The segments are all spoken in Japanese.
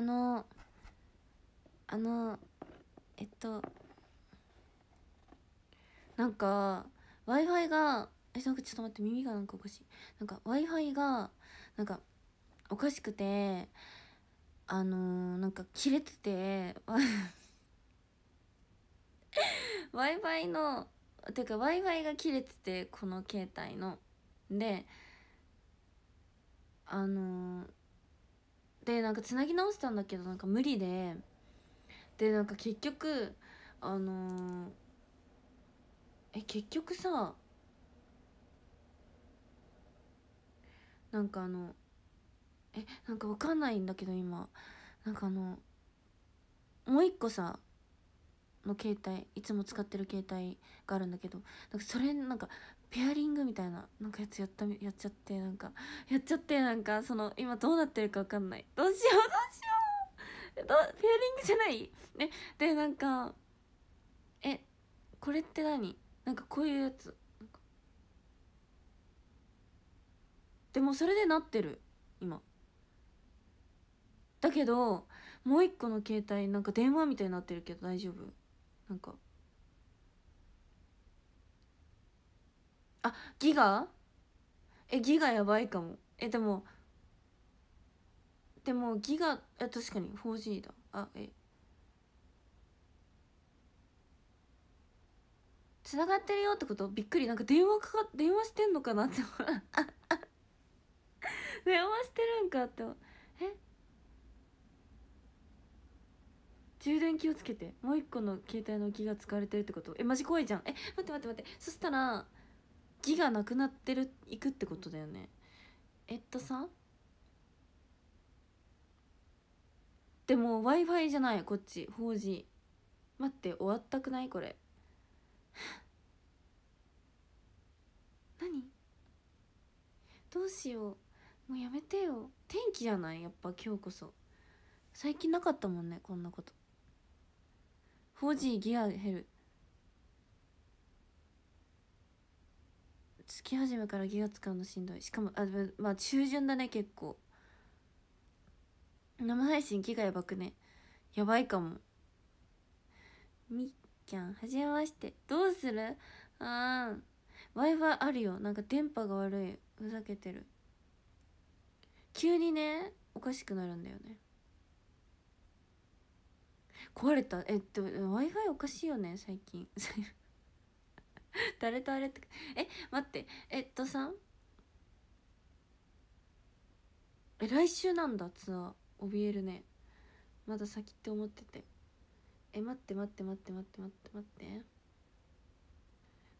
あのあのえっとなんか w i f i がえなんかちょっと待って耳がなんかおかしいなんか w i f i がなんかおかしくてあのー、なんか切れてて w i f i のてか w i f i が切れててこの携帯のであのーでなんかつなぎ直したんだけどなんか無理ででなんか結局あのー、え結局さなんかあのえなんかわかんないんだけど今なんかあのもう一個さの携帯いつも使ってる携帯があるんだけどなんかそれなんかペアリングみたいななんかやつやったやっちゃってなんかやっちゃってなんかその今どうなってるか分かんないどうしようどうしようどペアリングじゃないねでなんかえこれって何なんかこういうやつでもそれでなってる今だけどもう一個の携帯なんか電話みたいになってるけど大丈夫なんかあギガえギガやばいかもえでもでもギガえ確かに 4G だあえつながってるよってことびっくりなんか電話かか電話してんのかなって 電話してるんかってえ充電気をつけてもう一個の携帯のギガ使われてるってことえマジ怖いじゃんえ待って待って待ってそしたらギがなくなってるいくってことだよねえっとさでも w i f i じゃないこっち 4G 待って終わったくないこれ 何どうしようもうやめてよ天気じゃないやっぱ今日こそ最近なかったもんねこんなこと 4G ギア減る月始めから2使うのしんどいしかもあまあ中旬だね結構生配信ギガやばくねやばいかもみっきゃんはじめましてどうするあ w i f i あるよなんか電波が悪いふざけてる急にねおかしくなるんだよね壊れたえっと w i f i おかしいよね最近誰とあれってえ待ってえっとさえ来週なんだツアー怯えるねまだ先って思っててえ待って待って待って待って待って待って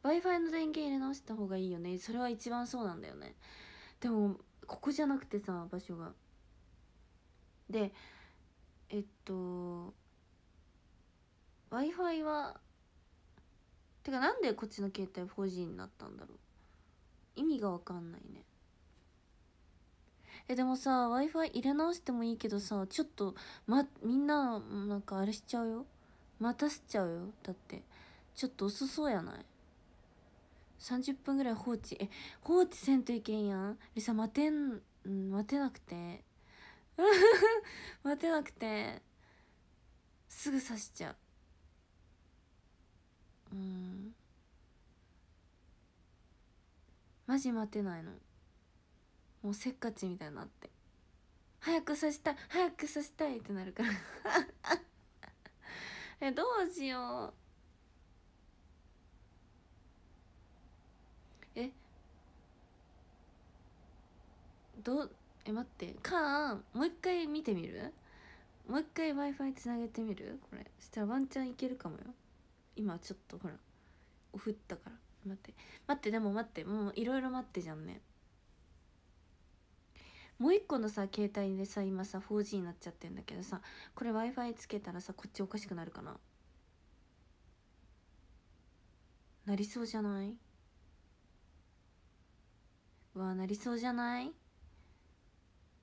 w i f i の電源入れ直した方がいいよねそれは一番そうなんだよねでもここじゃなくてさ場所がでえっと w i f i はてかなんでこっちの携帯 4G になったんだろう意味がわかんないねえでもさ w i f i 入れ直してもいいけどさちょっと、ま、みんななんかあれしちゃうよ待たせちゃうよだってちょっと遅そうやない30分ぐらい放置え放置せんといけんやんりさ待てん、うん、待てなくて 待てなくてすぐ刺しちゃううんマジ待てないのもうせっかちみたいになって早くさしたい早くさしたいってなるから えどうしようえどうえ待ってカーンもう一回見てみるもう一回 w i f i つなげてみるこれしたらワンチャンいけるかもよ今ちょっとほらおふったから待って待ってでも待ってもういろいろ待ってじゃんねもう一個のさ携帯でさ今さ 4G になっちゃってんだけどさこれ w i f i つけたらさこっちおかしくなるかななりそうじゃないわなりそうじゃない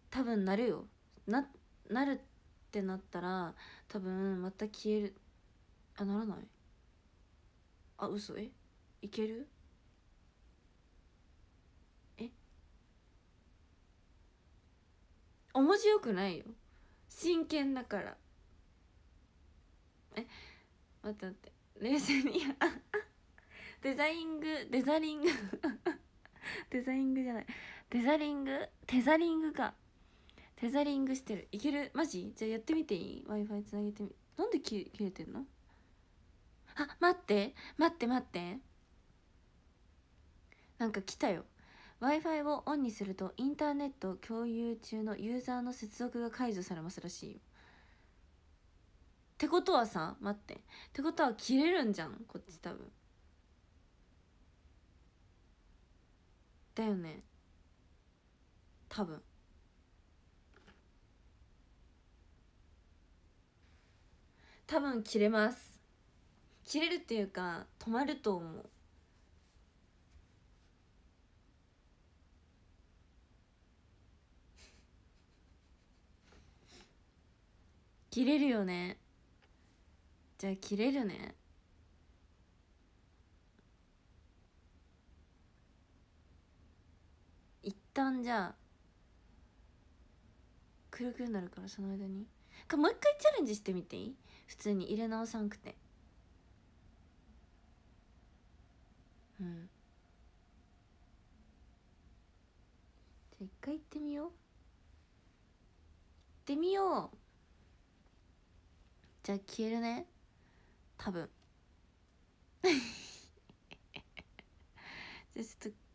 多分なるよななるってなったら多分また消えるあならないあ嘘えいけるえ面白くないよ真剣だからえ待って待って冷静にデザイングデザリングデザイ ングじゃないデザリングテザリングかテザリングしてるいけるマジじゃあやってみていい w i f i つなげてみなんで切れてんのあ待って待って待ってなんか来たよ w i f i をオンにするとインターネット共有中のユーザーの接続が解除されますらしいよってことはさ待ってってことは切れるんじゃんこっち多分だよね多分多分切れます切れるっていうか止まると思う切れるよねじゃあ切れるね一旦じゃあるくるなるからその間にかもう一回チャレンジしてみていい普通に入れ直さんくて。うんじゃあ一回行ってみよう行ってみようじゃあ消えるね多分 じゃあちょっと